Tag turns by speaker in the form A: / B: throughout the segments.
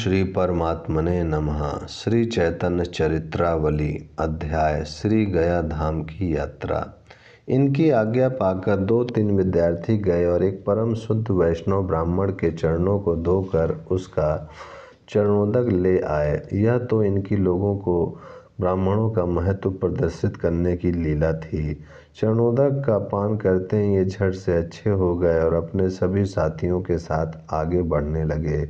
A: श्री परमात्मने नमः श्री चैतन्य चरित्रावली अध्याय श्री गया धाम की यात्रा इनकी आज्ञा पाकर दो तीन विद्यार्थी गए और एक परम शुद्ध वैष्णव ब्राह्मण के चरणों को धोकर उसका चरणोदक ले आए यह तो इनकी लोगों को ब्राह्मणों का महत्व प्रदर्शित करने की लीला थी चरणोदक का पान करते ही ये झट से अच्छे हो गए और अपने सभी साथियों के साथ आगे बढ़ने लगे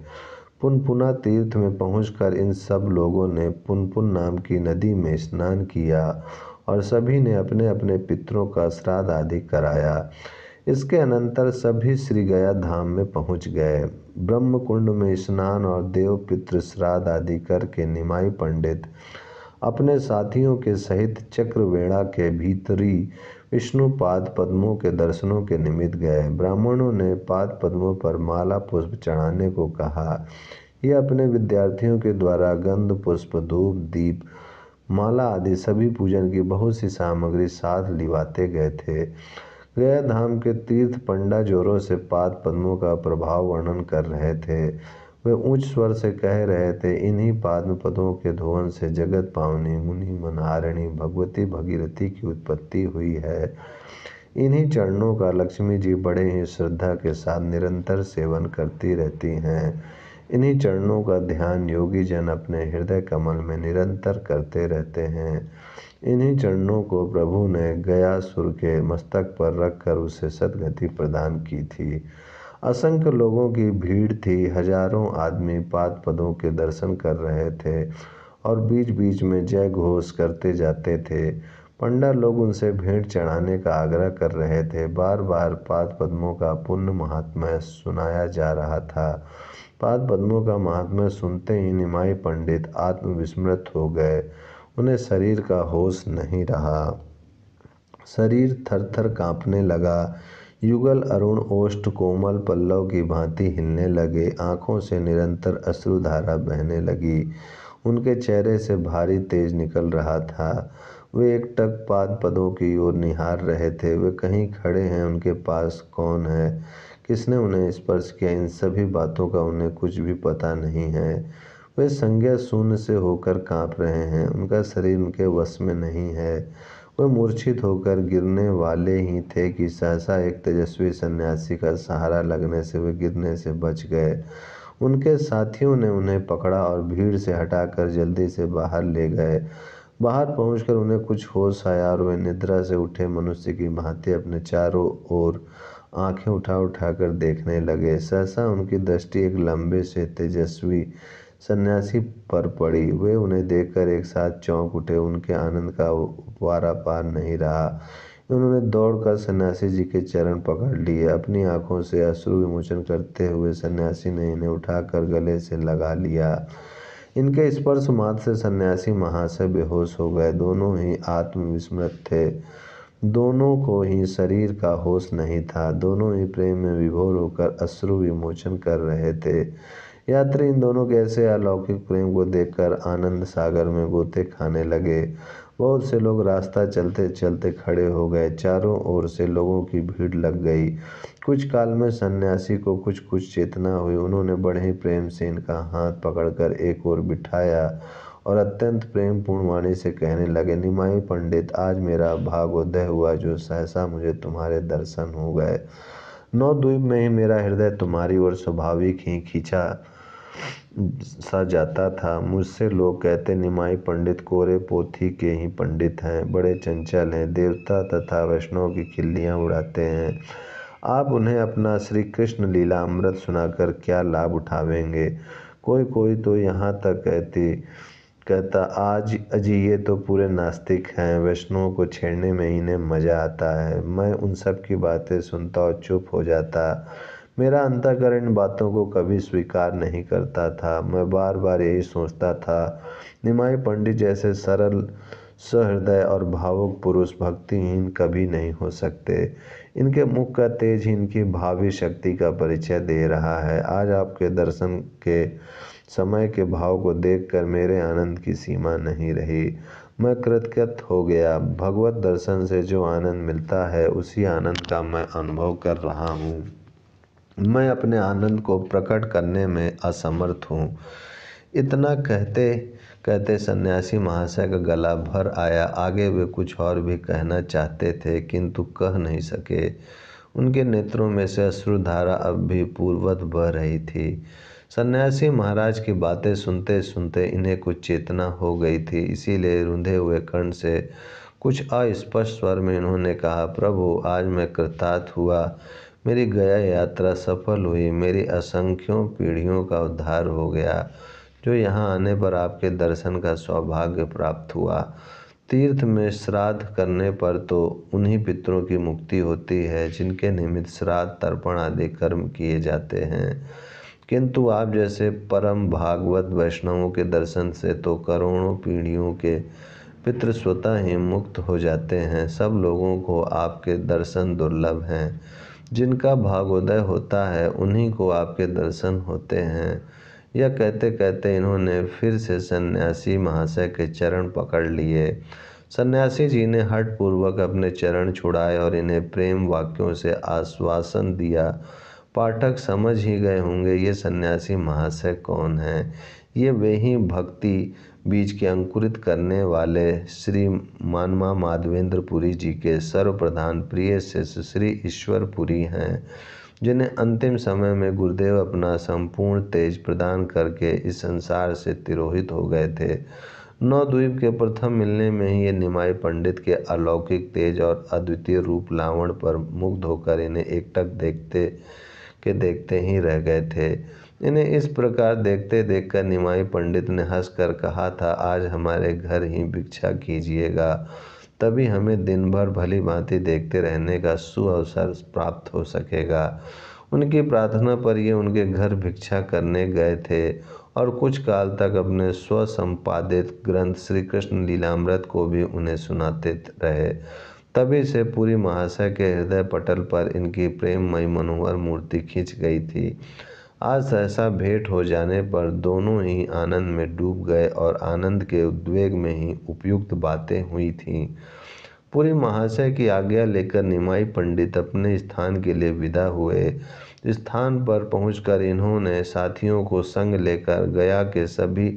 A: पुनपुना तीर्थ में पहुंचकर इन सब लोगों ने पुनपुन नाम की नदी में स्नान किया और सभी ने अपने अपने पितरों का श्राद्ध आदि कराया इसके अनंतर सभी श्री गया धाम में पहुंच गए ब्रह्म कुंड में स्नान और देव पितृ श्राद्ध आदि करके निमाई पंडित अपने साथियों के सहित चक्रवेड़ा के भीतरी विष्णु पाद पद्मों के दर्शनों के निमित्त गए ब्राह्मणों ने पाद पद्मों पर माला पुष्प चढ़ाने को कहा ये अपने विद्यार्थियों के द्वारा गंध पुष्प धूप दीप माला आदि सभी पूजन की बहुत सी सामग्री साथ लिवाते गए थे गया धाम के तीर्थ पंडा जोरों से पाद पद्मों का प्रभाव वर्णन कर रहे थे वे उच्च स्वर से कह रहे थे इन्हीं पदों के धोवन से जगत पावनी मुनि मनारिणी भगवती भगीरथी की उत्पत्ति हुई है इन्हीं चरणों का लक्ष्मी जी बड़े ही श्रद्धा के साथ निरंतर सेवन करती रहती हैं इन्हीं चरणों का ध्यान योगी जन अपने हृदय कमल में निरंतर करते रहते हैं इन्हीं चरणों को प्रभु ने गया सुर के मस्तक पर रखकर उसे सदगति प्रदान की थी असंख्य लोगों की भीड़ थी हजारों आदमी पाद पदों के दर्शन कर रहे थे और बीच बीच में जय घोष करते जाते थे पंडा लोग उनसे भेंट चढ़ाने का आग्रह कर रहे थे बार बार पाद पद्मों का पुण्य महात्मा सुनाया जा रहा था पाद पद्मों का महात्मा सुनते ही निमाई पंडित आत्मविस्मृत हो गए उन्हें शरीर का होश नहीं रहा शरीर थर थर काँपने लगा युगल अरुण ओष्ठ कोमल पल्लव की भांति हिलने लगे आंखों से निरंतर अश्रुधारा बहने लगी उनके चेहरे से भारी तेज निकल रहा था वे एक टक पाद पदों की ओर निहार रहे थे वे कहीं खड़े हैं उनके पास कौन है किसने उन्हें स्पर्श किया इन सभी बातों का उन्हें कुछ भी पता नहीं है वे संज्ञा शून्य से होकर कांप रहे हैं उनका शरीर उनके वश में नहीं है वह मूर्छित होकर गिरने वाले ही थे कि सहसा एक तेजस्वी सन्यासी का सहारा लगने से वे गिरने से बच गए उनके साथियों ने उन्हें पकड़ा और भीड़ से हटाकर जल्दी से बाहर ले गए बाहर पहुंचकर उन्हें कुछ होश आया और वे निद्रा से उठे मनुष्य की भांति अपने चारों ओर आंखें उठा उठा कर देखने लगे सहसा उनकी दृष्टि एक लंबे से तेजस्वी सन्यासी पर पड़ी वे उन्हें देखकर एक साथ चौंक उठे उनके आनंद का वारा पार नहीं रहा उन्होंने दौड़कर सन्यासी जी के चरण पकड़ लिए अपनी आंखों से अश्रु विमोचन करते हुए सन्यासी ने इन्हें उठाकर गले से लगा लिया इनके स्पर्श मात्र से सन्यासी महाशय बेहोश हो गए दोनों ही आत्मविस्मृत थे दोनों को ही शरीर का होश नहीं था दोनों ही प्रेम में विभोर होकर अश्रु विमोचन कर रहे थे यात्री इन दोनों के ऐसे अलौकिक प्रेम को देखकर आनंद सागर में गोते खाने लगे बहुत से लोग रास्ता चलते चलते खड़े हो गए चारों ओर से लोगों की भीड़ लग गई कुछ काल में सन्यासी को कुछ कुछ चेतना हुई उन्होंने बड़े ही प्रेम से इनका हाथ पकड़कर एक ओर बिठाया और अत्यंत प्रेम पूर्ण वाणी से कहने लगे निमाई पंडित आज मेरा भाग उदय हुआ जो सहसा मुझे तुम्हारे दर्शन हो गए नवद्वीप में ही मेरा हृदय तुम्हारी ओर स्वाभाविक ही खींचा सा जाता था मुझसे लोग कहते निमाई पंडित कोरे पोथी के ही पंडित हैं बड़े चंचल हैं देवता तथा वैष्णव की खिल्लियाँ उड़ाते हैं आप उन्हें अपना श्री कृष्ण लीला अमृत सुनाकर क्या लाभ उठावेंगे कोई कोई तो यहाँ तक कहती कहता आज अजी ये तो पूरे नास्तिक हैं वैष्णवों को छेड़ने में इन्हें मज़ा आता है मैं उन सब की बातें सुनता और चुप हो जाता मेरा अंतकरण इन बातों को कभी स्वीकार नहीं करता था मैं बार बार यही सोचता था निमाई पंडित जैसे सरल सहृदय और भावुक पुरुष भक्तिहीन कभी नहीं हो सकते इनके मुख का तेज इनकी भावी शक्ति का परिचय दे रहा है आज आपके दर्शन के समय के भाव को देखकर मेरे आनंद की सीमा नहीं रही मैं कृतकृत हो गया भगवत दर्शन से जो आनंद मिलता है उसी आनंद का मैं अनुभव कर रहा हूँ मैं अपने आनंद को प्रकट करने में असमर्थ हूँ इतना कहते कहते सन्यासी महाशय का गला भर आया आगे वे कुछ और भी कहना चाहते थे किंतु कह नहीं सके उनके नेत्रों में से अश्रुधारा अब भी पूर्वत बह रही थी सन्यासी महाराज की बातें सुनते सुनते इन्हें कुछ चेतना हो गई थी इसीलिए रुंधे हुए कर्ण से कुछ अस्पष्ट स्वर में इन्होंने कहा प्रभु आज मैं कृतार्थ हुआ मेरी गया यात्रा सफल हुई मेरी असंख्यों पीढ़ियों का उद्धार हो गया जो यहाँ आने पर आपके दर्शन का सौभाग्य प्राप्त हुआ तीर्थ में श्राद्ध करने पर तो उन्हीं पितरों की मुक्ति होती है जिनके निमित्त श्राद्ध तर्पण आदि कर्म किए जाते हैं किंतु आप जैसे परम भागवत वैष्णवों के दर्शन से तो करोड़ों पीढ़ियों के पितृ स्वतः ही मुक्त हो जाते हैं सब लोगों को आपके दर्शन दुर्लभ हैं जिनका भागोदय होता है उन्हीं को आपके दर्शन होते हैं यह कहते कहते इन्होंने फिर से सन्यासी महाशय के चरण पकड़ लिए सन्यासी जी ने हठपूर्वक अपने चरण छुड़ाए और इन्हें प्रेम वाक्यों से आश्वासन दिया पाठक समझ ही गए होंगे ये सन्यासी महाशय कौन हैं ये वे ही भक्ति बीज के अंकुरित करने वाले श्री मानमा माधवेंद्रपुरी जी के सर्वप्रधान प्रिय शिष्य श्री ईश्वरपुरी हैं जिन्हें अंतिम समय में गुरुदेव अपना संपूर्ण तेज प्रदान करके इस संसार से तिरोहित हो गए थे नवद्वीप के प्रथम मिलने में ही ये निमाई पंडित के अलौकिक तेज और अद्वितीय रूप लावण पर मुग्ध होकर इन्हें एकटक देखते के देखते ही रह गए थे इन्हें इस प्रकार देखते देखकर निमाई पंडित ने हंसकर कहा था आज हमारे घर ही भिक्षा कीजिएगा तभी हमें दिन भर भली भांति देखते रहने का सुअवसर प्राप्त हो सकेगा उनकी प्रार्थना पर ये उनके घर भिक्षा करने गए थे और कुछ काल तक अपने स्वसंपादित ग्रंथ श्री कृष्ण लीलामृत को भी उन्हें सुनाते रहे तभी से पूरी महाशय के हृदय पटल पर इनकी प्रेममयी मनोहर मूर्ति खींच गई थी आज सहसा भेंट हो जाने पर दोनों ही आनंद में डूब गए और आनंद के उद्वेग में ही उपयुक्त बातें हुई थीं पूरी महाशय की आज्ञा लेकर निमाई पंडित अपने स्थान के लिए विदा हुए स्थान पर पहुंचकर इन्होंने साथियों को संग लेकर गया के सभी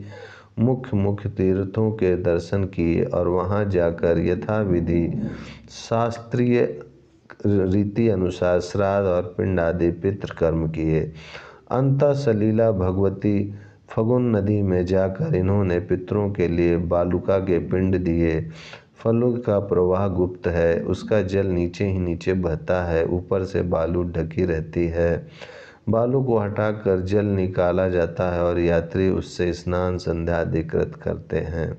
A: मुख्य मुख्य तीर्थों के दर्शन किए और वहां जाकर यथाविधि शास्त्रीय रीति अनुसार श्राद्ध और पिंड आदि पितृकर्म किए अंत सलीला भगवती फगुन नदी में जाकर इन्होंने पितरों के लिए बालुका के पिंड दिए फलों का प्रवाह गुप्त है उसका जल नीचे ही नीचे बहता है ऊपर से बालू ढकी रहती है बालों को हटाकर जल निकाला जाता है और यात्री उससे स्नान संध्या अधिकृत करते हैं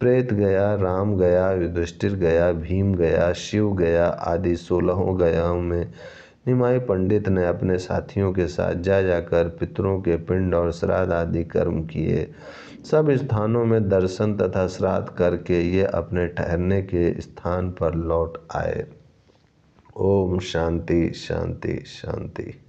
A: प्रेत गया राम गया युधिष्ठिर गया भीम गया शिव गया आदि सोलहों गयाओं में निमाई पंडित ने अपने साथियों के साथ जा जाकर पितरों के पिंड और श्राद्ध आदि कर्म किए सब स्थानों में दर्शन तथा श्राद्ध करके ये अपने ठहरने के स्थान पर लौट आए ओम शांति शांति शांति